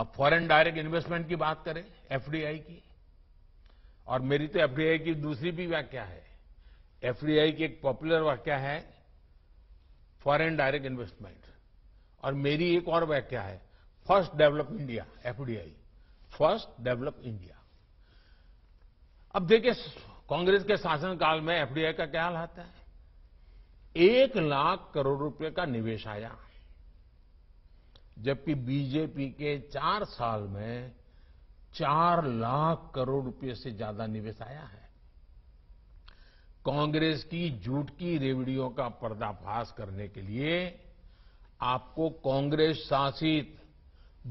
अब foreign direct investment की बात करें एफडीआई की और मेरी तो एफडीआई की दूसरी भी व्याख्या है एफडीआई की एक पॉपुलर व्याख्या है फॉरेन डायरेक्ट इन्वेस्टमेंट और मेरी एक और व्याख्या है first develop India FDI first develop India अब देखिए कांग्रेस के शासनकाल में एफडीआई का क्या हाल आता है एक लाख करोड़ रुपए का निवेश आया जबकि बीजेपी के चार साल में चार लाख करोड़ रुपए से ज्यादा निवेश आया है कांग्रेस की झूठ की रेवड़ियों का पर्दाफाश करने के लिए आपको कांग्रेस शासित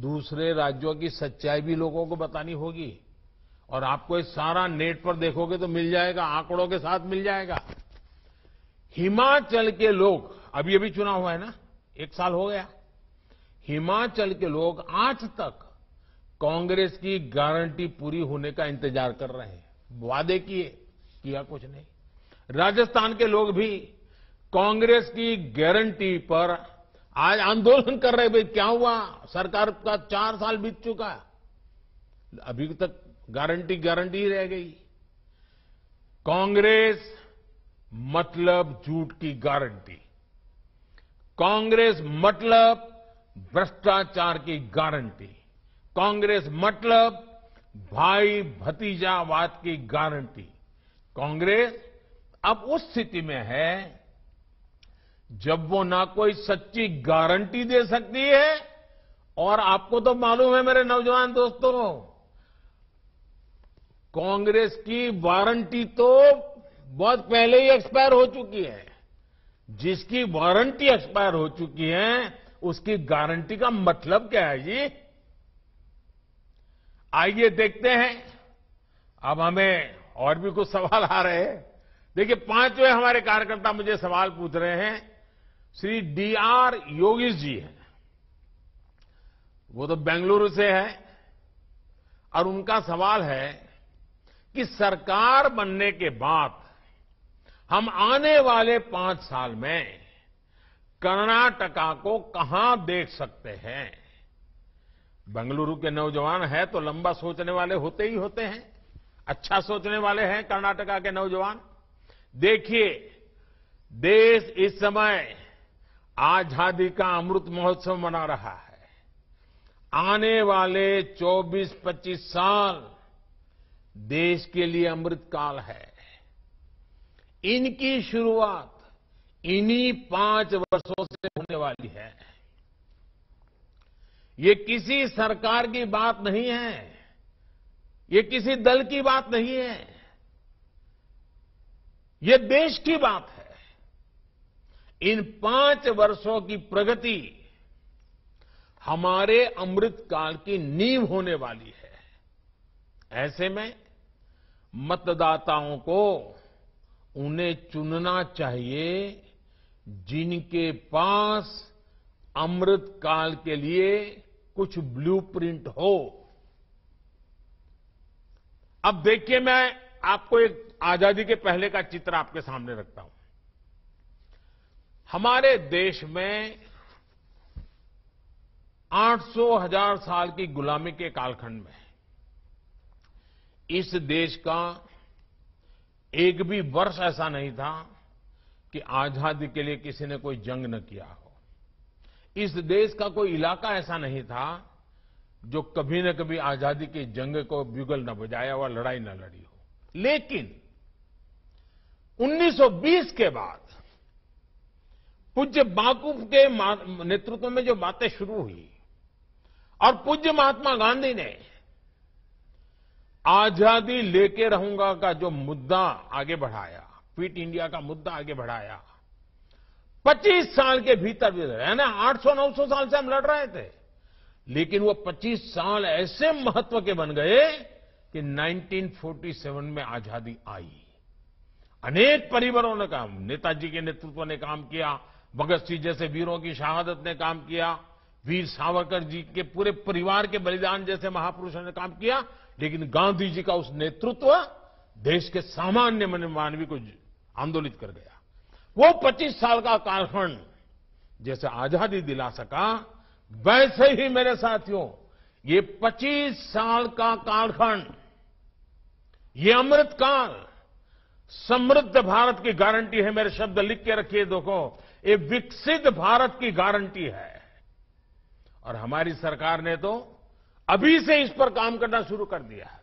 दूसरे राज्यों की सच्चाई भी लोगों को बतानी होगी और आपको इस सारा नेट पर देखोगे तो मिल जाएगा आंकड़ों के साथ मिल जाएगा हिमाचल के लोग अभी अभी चुनाव हुआ है ना एक साल हो गया हिमाचल के लोग आज तक कांग्रेस की गारंटी पूरी होने का इंतजार कर रहे हैं वादे किए किया कुछ नहीं राजस्थान के लोग भी कांग्रेस की गारंटी पर आज आंदोलन कर रहे भाई क्या हुआ सरकार का चार साल बीत चुका अभी तक गारंटी गारंटी ही रह गई कांग्रेस मतलब झूठ की गारंटी कांग्रेस मतलब भ्रष्टाचार की गारंटी कांग्रेस मतलब भाई भतीजावाद की गारंटी कांग्रेस अब उस स्थिति में है जब वो ना कोई सच्ची गारंटी दे सकती है और आपको तो मालूम है मेरे नौजवान दोस्तों कांग्रेस की वारंटी तो बहुत पहले ही एक्सपायर हो चुकी है जिसकी वारंटी एक्सपायर हो चुकी है उसकी गारंटी का मतलब क्या है जी आइए देखते हैं अब हमें और भी कुछ सवाल आ रहे हैं देखिए पांचवें हमारे कार्यकर्ता मुझे सवाल पूछ रहे हैं श्री डी आर योगेश जी हैं वो तो बेंगलुरु से है और उनका सवाल है कि सरकार बनने के बाद हम आने वाले पांच साल में कर्नाटका को कहां देख सकते हैं बेंगलुरु के नौजवान है तो लंबा सोचने वाले होते ही होते हैं अच्छा सोचने वाले हैं कर्नाटका के नौजवान देखिए देश इस समय आजादी का अमृत महोत्सव मना रहा है आने वाले 24-25 साल देश के लिए अमृत काल है इनकी शुरुआत इन्हीं पांच वर्षों से होने वाली है ये किसी सरकार की बात नहीं है ये किसी दल की बात नहीं है ये देश की बात है इन पांच वर्षों की प्रगति हमारे अमृतकाल की नींव होने वाली है ऐसे में मतदाताओं को उन्हें चुनना चाहिए जिनके पास अमृत काल के लिए कुछ ब्लूप्रिंट हो अब देखिए मैं आपको एक आजादी के पहले का चित्र आपके सामने रखता हूं हमारे देश में 800 हजार साल की गुलामी के कालखंड में इस देश का एक भी वर्ष ऐसा नहीं था कि आजादी के लिए किसी ने कोई जंग न किया हो इस देश का कोई इलाका ऐसा नहीं था जो कभी न कभी आजादी की जंग को बिगल न बजाया हुआ लड़ाई न लड़ी हो लेकिन 1920 के बाद पूज्य बाकूफ के नेतृत्व में जो बातें शुरू हुई और पूज्य महात्मा गांधी ने आजादी लेके रहूंगा का जो मुद्दा आगे बढ़ाया फिट इंडिया का मुद्दा आगे बढ़ाया 25 साल के भीतर भी है ना 800-900 साल से हम लड़ रहे थे लेकिन वो 25 साल ऐसे महत्व के बन गए कि 1947 में आजादी आई अनेक परिवारों ने काम नेताजी के नेतृत्व ने काम किया भगत सिंह जैसे वीरों की शहादत ने काम किया वीर सावरकर जी के पूरे परिवार के बलिदान जैसे महापुरुषों ने काम किया लेकिन गांधी जी का उस नेतृत्व देश के सामान्य मानवी को आंदोलित कर गया वो 25 साल का कालखंड जैसे आजादी दिला सका वैसे ही मेरे साथियों ये 25 साल का कालखंड ये अमृत काल समृद्ध भारत की गारंटी है मेरे शब्द लिख के रखिए देखो ये विकसित भारत की गारंटी है और हमारी सरकार ने तो अभी से इस पर काम करना शुरू कर दिया है